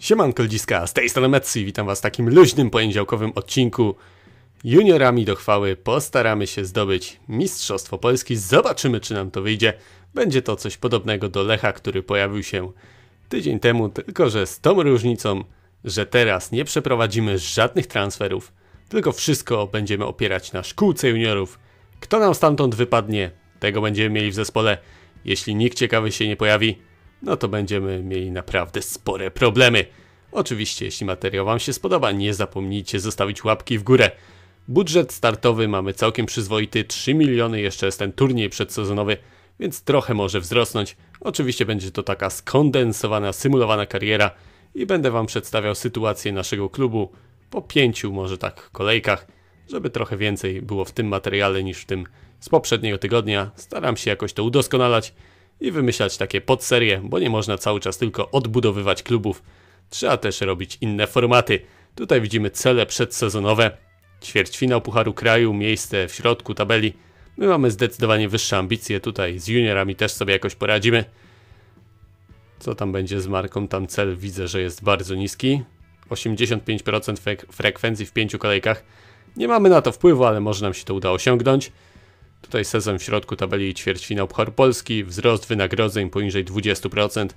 Siemanko ludziska, z tej strony Metsy. witam was w takim luźnym poniedziałkowym odcinku. Juniorami do chwały postaramy się zdobyć Mistrzostwo Polski, zobaczymy czy nam to wyjdzie. Będzie to coś podobnego do Lecha, który pojawił się tydzień temu, tylko że z tą różnicą, że teraz nie przeprowadzimy żadnych transferów, tylko wszystko będziemy opierać na szkółce juniorów. Kto nam stamtąd wypadnie, tego będziemy mieli w zespole. Jeśli nikt ciekawy się nie pojawi, no to będziemy mieli naprawdę spore problemy. Oczywiście, jeśli materiał Wam się spodoba, nie zapomnijcie zostawić łapki w górę. Budżet startowy mamy całkiem przyzwoity, 3 miliony jeszcze jest ten turniej przedsezonowy, więc trochę może wzrosnąć. Oczywiście będzie to taka skondensowana, symulowana kariera i będę Wam przedstawiał sytuację naszego klubu po pięciu może tak kolejkach, żeby trochę więcej było w tym materiale niż w tym z poprzedniego tygodnia. Staram się jakoś to udoskonalać i wymyślać takie podserie, bo nie można cały czas tylko odbudowywać klubów. Trzeba też robić inne formaty. Tutaj widzimy cele przedsezonowe, ćwierćfinał Pucharu Kraju, miejsce w środku tabeli. My mamy zdecydowanie wyższe ambicje tutaj, z juniorami też sobie jakoś poradzimy. Co tam będzie z marką? Tam cel widzę, że jest bardzo niski. 85% frekwencji w pięciu kolejkach. Nie mamy na to wpływu, ale może nam się to uda osiągnąć. Tutaj sezon w środku tabeli ćwierćfinał Puchar Polski, wzrost wynagrodzeń poniżej 20%.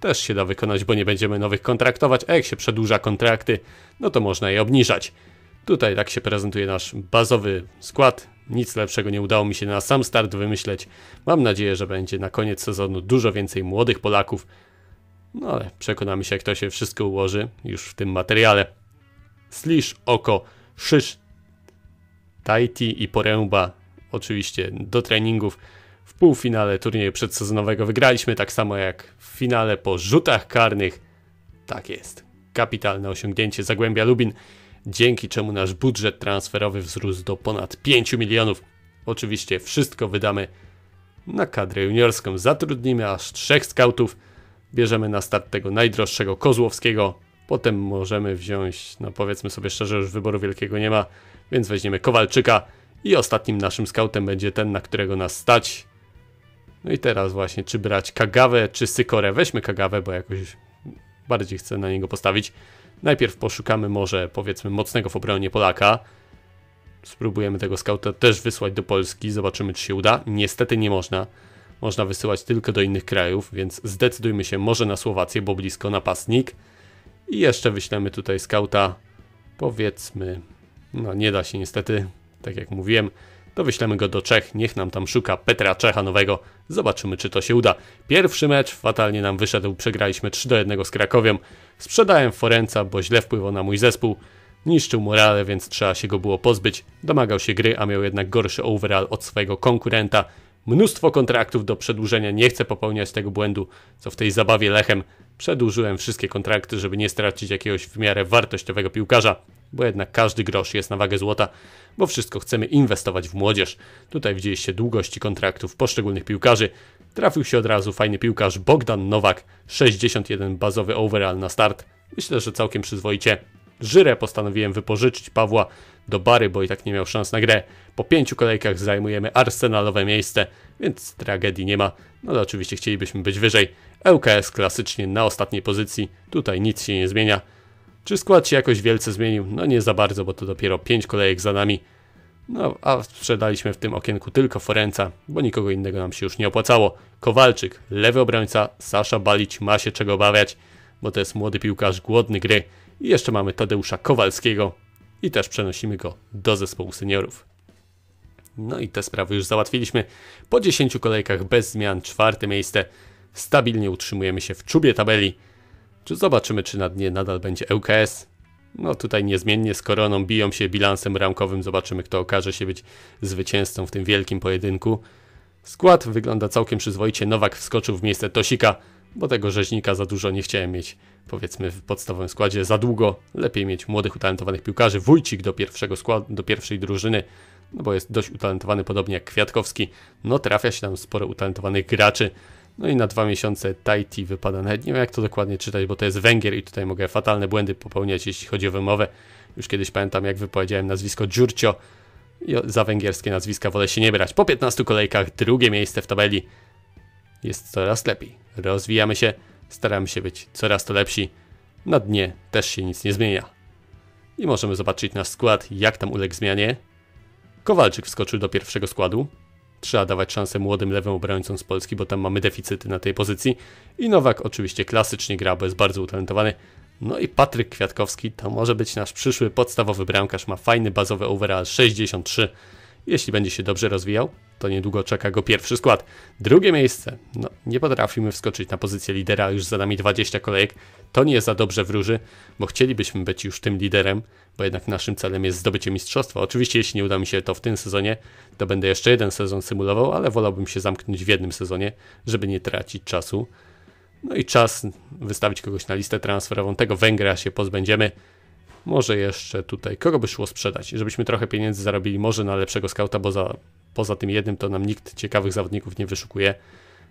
Też się da wykonać, bo nie będziemy nowych kontraktować, a jak się przedłuża kontrakty, no to można je obniżać. Tutaj tak się prezentuje nasz bazowy skład. Nic lepszego nie udało mi się na sam start wymyśleć. Mam nadzieję, że będzie na koniec sezonu dużo więcej młodych Polaków. No ale przekonamy się, jak to się wszystko ułoży już w tym materiale. Slisz, Oko, Szysz, Taiti i Poręba oczywiście do treningów. W półfinale turnieju przedsezonowego wygraliśmy, tak samo jak w finale po rzutach karnych. Tak jest. Kapitalne osiągnięcie Zagłębia Lubin, dzięki czemu nasz budżet transferowy wzrósł do ponad 5 milionów. Oczywiście wszystko wydamy na kadrę juniorską. Zatrudnimy aż trzech skautów. Bierzemy na start tego najdroższego Kozłowskiego. Potem możemy wziąć, no powiedzmy sobie szczerze, już wyboru wielkiego nie ma, więc weźmiemy Kowalczyka i ostatnim naszym skautem będzie ten, na którego nas stać. No i teraz właśnie, czy brać Kagawę, czy Sykorę. Weźmy Kagawę, bo jakoś bardziej chcę na niego postawić. Najpierw poszukamy może, powiedzmy, mocnego w obronie Polaka. Spróbujemy tego skauta też wysłać do Polski, zobaczymy czy się uda. Niestety nie można. Można wysyłać tylko do innych krajów, więc zdecydujmy się może na Słowację, bo blisko napastnik. I jeszcze wyślemy tutaj skauta, powiedzmy, no nie da się niestety tak jak mówiłem, to wyślemy go do Czech, niech nam tam szuka Petra Czecha nowego. Zobaczymy, czy to się uda. Pierwszy mecz fatalnie nam wyszedł, przegraliśmy 3 do 1 z Krakowiem. Sprzedałem Forenca, bo źle wpływał na mój zespół. Niszczył morale, więc trzeba się go było pozbyć. Domagał się gry, a miał jednak gorszy overall od swojego konkurenta. Mnóstwo kontraktów do przedłużenia, nie chcę popełniać tego błędu, co w tej zabawie Lechem. Przedłużyłem wszystkie kontrakty, żeby nie stracić jakiegoś w miarę wartościowego piłkarza bo jednak każdy grosz jest na wagę złota, bo wszystko chcemy inwestować w młodzież. Tutaj widzieliście długości kontraktów poszczególnych piłkarzy. Trafił się od razu fajny piłkarz Bogdan Nowak, 61 bazowy overall na start. Myślę, że całkiem przyzwoicie. Żyrę postanowiłem wypożyczyć Pawła do Bary, bo i tak nie miał szans na grę. Po pięciu kolejkach zajmujemy arsenalowe miejsce, więc tragedii nie ma. No ale oczywiście chcielibyśmy być wyżej. LKS klasycznie na ostatniej pozycji, tutaj nic się nie zmienia. Czy skład się jakoś wielce zmienił? No nie za bardzo, bo to dopiero 5 kolejek za nami. No, a sprzedaliśmy w tym okienku tylko Forenca, bo nikogo innego nam się już nie opłacało. Kowalczyk, lewy obrońca, Sasza Balić ma się czego obawiać, bo to jest młody piłkarz głodny gry. I jeszcze mamy Tadeusza Kowalskiego i też przenosimy go do zespołu seniorów. No i te sprawy już załatwiliśmy. Po 10 kolejkach bez zmian, czwarte miejsce. Stabilnie utrzymujemy się w czubie tabeli. Czy zobaczymy, czy na dnie nadal będzie ŁKS? No tutaj niezmiennie z koroną biją się bilansem ramkowym. Zobaczymy, kto okaże się być zwycięzcą w tym wielkim pojedynku. Skład wygląda całkiem przyzwoicie. Nowak wskoczył w miejsce Tosika, bo tego rzeźnika za dużo nie chciałem mieć, powiedzmy, w podstawowym składzie. Za długo lepiej mieć młodych, utalentowanych piłkarzy. Wójcik do, pierwszego skład- do pierwszej drużyny, no bo jest dość utalentowany, podobnie jak Kwiatkowski. No trafia się tam sporo utalentowanych graczy. No i na dwa miesiące Tahiti wypada. Nawet nie wiem, jak to dokładnie czytać, bo to jest Węgier i tutaj mogę fatalne błędy popełniać, jeśli chodzi o wymowę. Już kiedyś pamiętam, jak wypowiedziałem nazwisko Dziurcio i za węgierskie nazwiska wolę się nie brać. Po 15 kolejkach drugie miejsce w tabeli. Jest coraz lepiej. Rozwijamy się, staramy się być coraz to lepsi. Na dnie też się nic nie zmienia. I możemy zobaczyć nasz skład, jak tam uległ zmianie. Kowalczyk wskoczył do pierwszego składu, trzeba dawać szansę młodym lewym obrońcom z Polski, bo tam mamy deficyty na tej pozycji. I Nowak oczywiście klasycznie gra, bo jest bardzo utalentowany. No i Patryk Kwiatkowski to może być nasz przyszły podstawowy bramkarz. Ma fajny bazowy overall 63, jeśli będzie się dobrze rozwijał to niedługo czeka go pierwszy skład. Drugie miejsce. No, nie potrafimy wskoczyć na pozycję lidera, już za nami 20 kolejek. To nie za dobrze wróży, bo chcielibyśmy być już tym liderem, bo jednak naszym celem jest zdobycie mistrzostwa. Oczywiście, jeśli nie uda mi się to w tym sezonie, to będę jeszcze jeden sezon symulował, ale wolałbym się zamknąć w jednym sezonie, żeby nie tracić czasu. No i czas wystawić kogoś na listę transferową. Tego Węgra się pozbędziemy. Może jeszcze tutaj, kogo by szło sprzedać, żebyśmy trochę pieniędzy zarobili, może na lepszego skauta, bo za poza tym jednym to nam nikt ciekawych zawodników nie wyszukuje.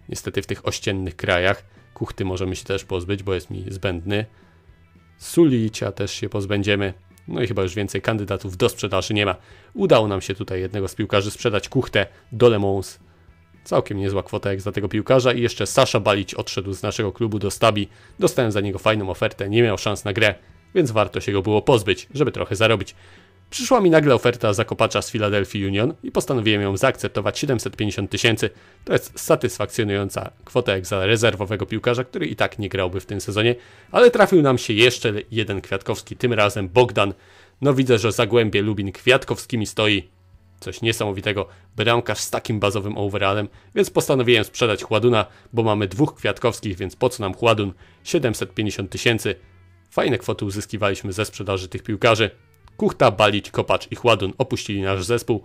Niestety w tych ościennych krajach. Kuchty możemy się też pozbyć, bo jest mi zbędny. Sulicia też się pozbędziemy. No i chyba już więcej kandydatów do sprzedaży nie ma. Udało nam się tutaj jednego z piłkarzy sprzedać kuchtę do Le Mans. Całkiem niezła kwota jak za tego piłkarza i jeszcze Sasza Balić odszedł z naszego klubu do Stabi. Dostałem za niego fajną ofertę, nie miał szans na grę, więc warto się go było pozbyć, żeby trochę zarobić. Przyszła mi nagle oferta zakopacza z Philadelphia Union i postanowiłem ją zaakceptować 750 tysięcy. To jest satysfakcjonująca kwota jak za rezerwowego piłkarza, który i tak nie grałby w tym sezonie, ale trafił nam się jeszcze jeden Kwiatkowski, tym razem Bogdan. No widzę, że Zagłębie Lubin Kwiatkowskimi stoi. Coś niesamowitego, bramkarz z takim bazowym overallem, więc postanowiłem sprzedać Chładuna, bo mamy dwóch Kwiatkowskich, więc po co nam Chładun? 750 tysięcy. Fajne kwoty uzyskiwaliśmy ze sprzedaży tych piłkarzy. Kuchta, Balić, Kopacz i Chładun opuścili nasz zespół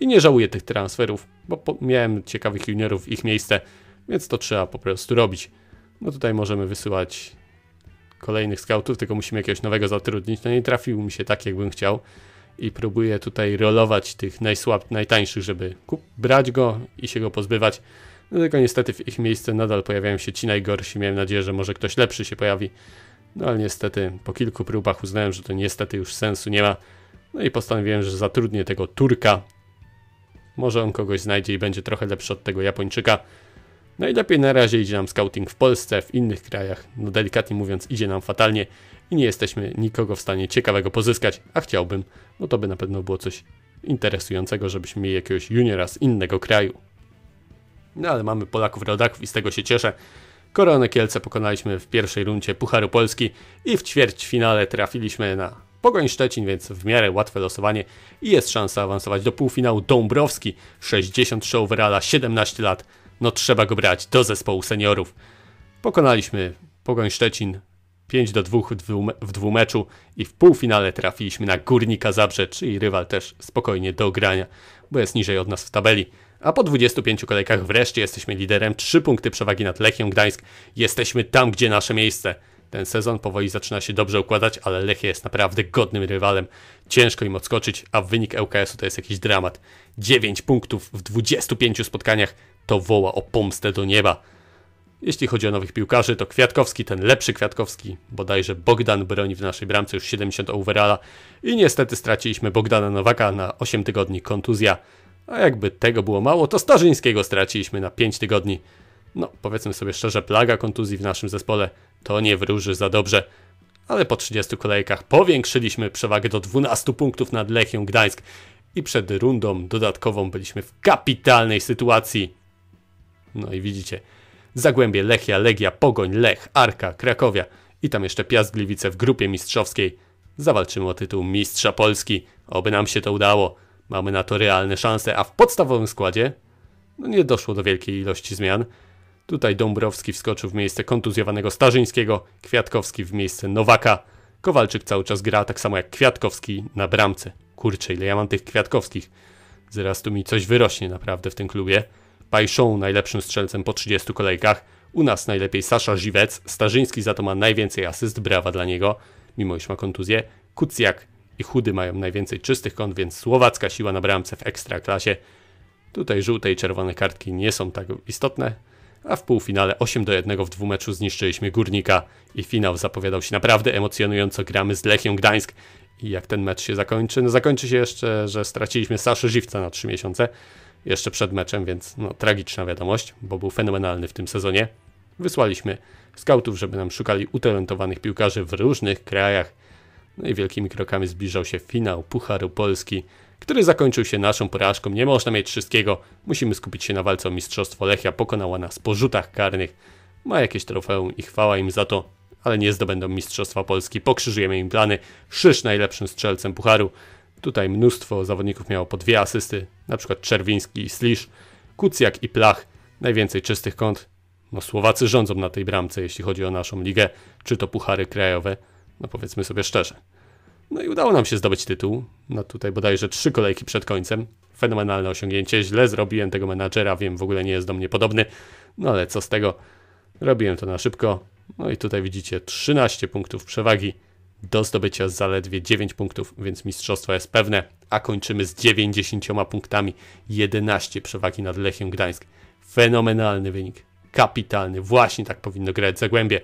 i nie żałuję tych transferów, bo miałem ciekawych juniorów w ich miejsce, więc to trzeba po prostu robić. No tutaj możemy wysyłać kolejnych scoutów, tylko musimy jakiegoś nowego zatrudnić. No nie trafił mi się tak, jakbym chciał i próbuję tutaj rolować tych najsłabszych, najtańszych, żeby kup, brać go i się go pozbywać. No tylko niestety w ich miejsce nadal pojawiają się ci najgorsi. Miałem nadzieję, że może ktoś lepszy się pojawi, no ale niestety po kilku próbach uznałem, że to niestety już sensu nie ma. No i postanowiłem, że zatrudnię tego Turka. Może on kogoś znajdzie i będzie trochę lepszy od tego Japończyka. Najlepiej no na razie idzie nam scouting w Polsce, w innych krajach, no delikatnie mówiąc, idzie nam fatalnie i nie jesteśmy nikogo w stanie ciekawego pozyskać, a chciałbym, no to by na pewno było coś interesującego, żebyśmy mieli jakiegoś juniora z innego kraju. No ale mamy Polaków rodaków i z tego się cieszę. Koronę Kielce pokonaliśmy w pierwszej rundzie Pucharu Polski i w ćwierćfinale trafiliśmy na Pogoń Szczecin, więc w miarę łatwe losowanie i jest szansa awansować do półfinału Dąbrowski, 63 overalla, 17 lat. No trzeba go brać do zespołu seniorów. Pokonaliśmy Pogoń Szczecin 5 do 2 w dwumeczu i w półfinale trafiliśmy na Górnika Zabrze, czyli rywal też spokojnie do grania, bo jest niżej od nas w tabeli. A po 25 kolejkach wreszcie jesteśmy liderem, 3 punkty przewagi nad Lechią Gdańsk. Jesteśmy tam, gdzie nasze miejsce. Ten sezon powoli zaczyna się dobrze układać, ale Lechia jest naprawdę godnym rywalem. Ciężko im odskoczyć, a wynik ŁKS-u to jest jakiś dramat. 9 punktów w 25 spotkaniach to woła o pomstę do nieba. Jeśli chodzi o nowych piłkarzy, to Kwiatkowski, ten lepszy Kwiatkowski, bodajże Bogdan broni w naszej bramce już 70 overalla i niestety straciliśmy Bogdana Nowaka na 8 tygodni kontuzja. A jakby tego było mało, to Starzyńskiego straciliśmy na 5 tygodni. No, powiedzmy sobie szczerze, plaga kontuzji w naszym zespole to nie wróży za dobrze. Ale po 30 kolejkach powiększyliśmy przewagę do 12 punktów nad Lechią Gdańsk i przed rundą dodatkową byliśmy w kapitalnej sytuacji. No i widzicie, Zagłębie, Lechia, Legia, Pogoń, Lech, Arka, Krakowia i tam jeszcze Piast Gliwice w grupie mistrzowskiej. Zawalczymy o tytuł Mistrza Polski. Oby nam się to udało. Mamy na to realne szanse, a w podstawowym składzie no nie doszło do wielkiej ilości zmian. Tutaj Dąbrowski wskoczył w miejsce kontuzjowanego Starzyńskiego, Kwiatkowski w miejsce Nowaka. Kowalczyk cały czas gra tak samo jak Kwiatkowski na bramce. Kurczę, ile ja mam tych Kwiatkowskich. Zaraz tu mi coś wyrośnie naprawdę w tym klubie. Pajszą najlepszym strzelcem po 30 kolejkach. U nas najlepiej Sasza Żywec. Starzyński za to ma najwięcej asyst, brawa dla niego, mimo iż ma kontuzję. Kucjak i Chudy mają najwięcej czystych kąt, więc słowacka siła na bramce w ekstraklasie. Tutaj żółte i czerwone kartki nie są tak istotne, a w półfinale 8 do 1 w dwumeczu zniszczyliśmy Górnika i finał zapowiadał się naprawdę emocjonująco. Gramy z Lechią Gdańsk i jak ten mecz się zakończy? No zakończy się jeszcze, że straciliśmy Saszę Żywca na 3 miesiące, jeszcze przed meczem, więc no, tragiczna wiadomość, bo był fenomenalny w tym sezonie. Wysłaliśmy skautów, żeby nam szukali utalentowanych piłkarzy w różnych krajach no i wielkimi krokami zbliżał się finał Pucharu Polski, który zakończył się naszą porażką. Nie można mieć wszystkiego, musimy skupić się na walce o mistrzostwo. Lechia pokonała nas po rzutach karnych. Ma jakieś trofeum i chwała im za to, ale nie zdobędą mistrzostwa Polski. Pokrzyżujemy im plany. Szysz najlepszym strzelcem Pucharu. Tutaj mnóstwo zawodników miało po dwie asysty, na przykład Czerwiński i Slisz, Kucjak i Plach. Najwięcej czystych kąt. No Słowacy rządzą na tej bramce, jeśli chodzi o naszą ligę, czy to puchary krajowe, no powiedzmy sobie szczerze. No i udało nam się zdobyć tytuł. No tutaj bodajże trzy kolejki przed końcem. Fenomenalne osiągnięcie. Źle zrobiłem tego menadżera, wiem, w ogóle nie jest do mnie podobny. No ale co z tego? Robiłem to na szybko. No i tutaj widzicie 13 punktów przewagi. Do zdobycia zaledwie 9 punktów, więc mistrzostwo jest pewne. A kończymy z 90 punktami. 11 przewagi nad Lechią Gdańsk. Fenomenalny wynik. Kapitalny. Właśnie tak powinno grać Zagłębie.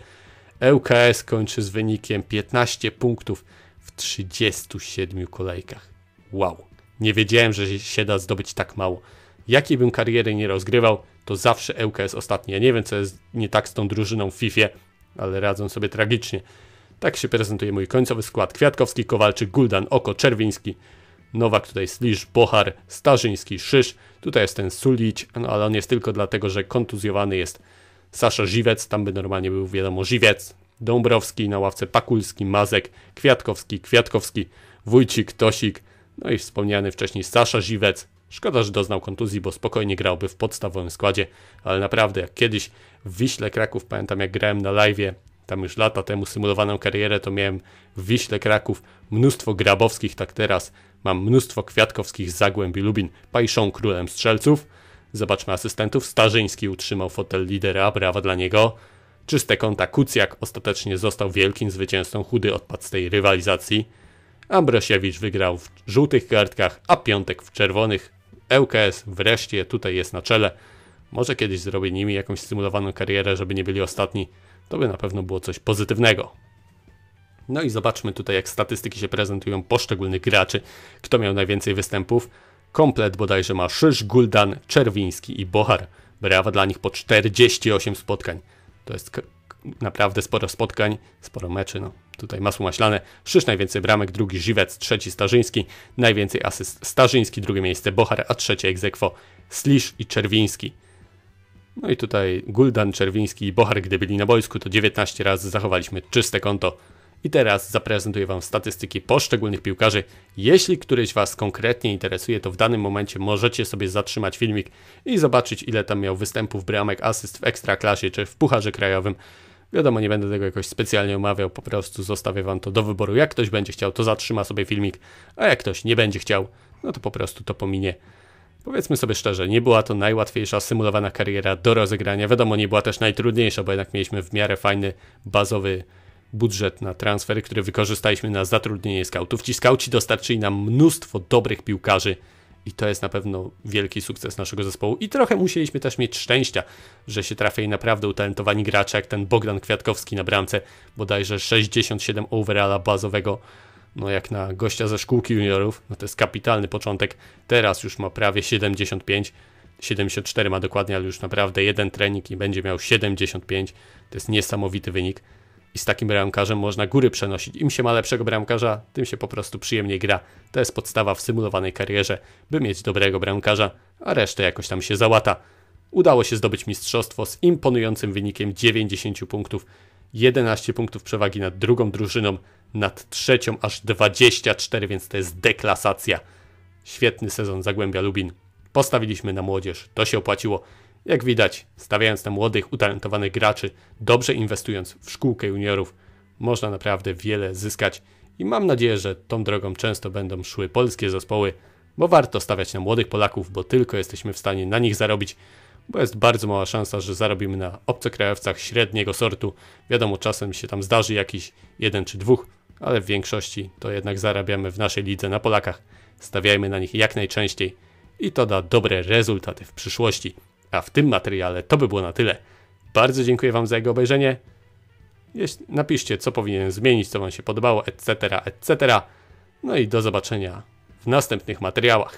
ŁKS e kończy z wynikiem 15 punktów w 37 kolejkach. Wow, nie wiedziałem, że się da zdobyć tak mało. Jakiej bym kariery nie rozgrywał, to zawsze ŁKS e ostatni. Ja nie wiem, co jest nie tak z tą drużyną w FIFA, ale radzą sobie tragicznie. Tak się prezentuje mój końcowy skład. Kwiatkowski, Kowalczyk, Guldan, Oko, Czerwiński, Nowak, tutaj Slisz, Bohar, Starzyński, Szysz. Tutaj jest ten Sulić, no ale on jest tylko dlatego, że kontuzjowany jest Sasza Żywiec, tam by normalnie był wiadomo Żywiec, Dąbrowski na ławce Pakulski, Mazek, Kwiatkowski, Kwiatkowski, Wójcik, Tosik, no i wspomniany wcześniej Sasza Żywiec. Szkoda, że doznał kontuzji, bo spokojnie grałby w podstawowym składzie, ale naprawdę jak kiedyś w Wiśle Kraków, pamiętam jak grałem na live, tam już lata temu symulowaną karierę, to miałem w Wiśle Kraków mnóstwo grabowskich, tak teraz mam mnóstwo kwiatkowskich z Zagłębi Lubin, Pajszą królem strzelców, Zobaczmy asystentów. Starzyński utrzymał fotel lidera, brawa dla niego. Czyste konta Kucjak ostatecznie został wielkim zwycięzcą, chudy odpadł z tej rywalizacji. Ambrosiewicz wygrał w żółtych kartkach, a Piątek w czerwonych. ŁKS wreszcie tutaj jest na czele. Może kiedyś zrobię nimi jakąś symulowaną karierę, żeby nie byli ostatni. To by na pewno było coś pozytywnego. No i zobaczmy tutaj, jak statystyki się prezentują poszczególnych graczy, kto miał najwięcej występów. Komplet bodajże ma Szysz, Guldan, Czerwiński i Bohar. Brawa dla nich po 48 spotkań. To jest naprawdę sporo spotkań, sporo meczy. No. Tutaj masło maślane. Szysz najwięcej bramek, drugi Żywec, trzeci Starzyński, najwięcej asyst Starzyński, drugie miejsce Bohar, a trzecie egzekwo Slisz i Czerwiński. No i tutaj Guldan, Czerwiński i Bohar, gdy byli na boisku, to 19 razy zachowaliśmy czyste konto. I teraz zaprezentuję Wam statystyki poszczególnych piłkarzy. Jeśli któryś Was konkretnie interesuje, to w danym momencie możecie sobie zatrzymać filmik i zobaczyć, ile tam miał występów, bramek, asyst w ekstraklasie czy w Pucharze Krajowym. Wiadomo, nie będę tego jakoś specjalnie omawiał, po prostu zostawię Wam to do wyboru. Jak ktoś będzie chciał, to zatrzyma sobie filmik, a jak ktoś nie będzie chciał, no to po prostu to pominie. Powiedzmy sobie szczerze, nie była to najłatwiejsza symulowana kariera do rozegrania. Wiadomo, nie była też najtrudniejsza, bo jednak mieliśmy w miarę fajny, bazowy budżet na transfery, który wykorzystaliśmy na zatrudnienie skautów. Ci skauci dostarczyli nam mnóstwo dobrych piłkarzy i to jest na pewno wielki sukces naszego zespołu. I trochę musieliśmy też mieć szczęścia, że się trafili naprawdę utalentowani gracze, jak ten Bogdan Kwiatkowski na bramce, bodajże 67 overalla bazowego. No jak na gościa ze szkółki juniorów, no to jest kapitalny początek. Teraz już ma prawie 75. 74 ma dokładnie, ale już naprawdę jeden trening i będzie miał 75. To jest niesamowity wynik. I z takim bramkarzem można góry przenosić. Im się ma lepszego bramkarza, tym się po prostu przyjemniej gra. To jest podstawa w symulowanej karierze, by mieć dobrego bramkarza, a resztę jakoś tam się załata. Udało się zdobyć mistrzostwo z imponującym wynikiem 90 punktów. 11 punktów przewagi nad drugą drużyną, nad trzecią aż 24, więc to jest deklasacja. Świetny sezon Zagłębia Lubin. Postawiliśmy na młodzież, to się opłaciło. Jak widać, stawiając na młodych, utalentowanych graczy, dobrze inwestując w szkółkę juniorów, można naprawdę wiele zyskać i mam nadzieję, że tą drogą często będą szły polskie zespoły, bo warto stawiać na młodych Polaków, bo tylko jesteśmy w stanie na nich zarobić, bo jest bardzo mała szansa, że zarobimy na obcokrajowcach średniego sortu. Wiadomo, czasem się tam zdarzy jakiś jeden czy dwóch, ale w większości to jednak zarabiamy w naszej lidze na Polakach. Stawiajmy na nich jak najczęściej i to da dobre rezultaty w przyszłości. A w tym materiale to by było na tyle. Bardzo dziękuję Wam za jego obejrzenie. napiszcie, co powinien zmienić, co Wam się podobało, etc., etc. No i do zobaczenia w następnych materiałach.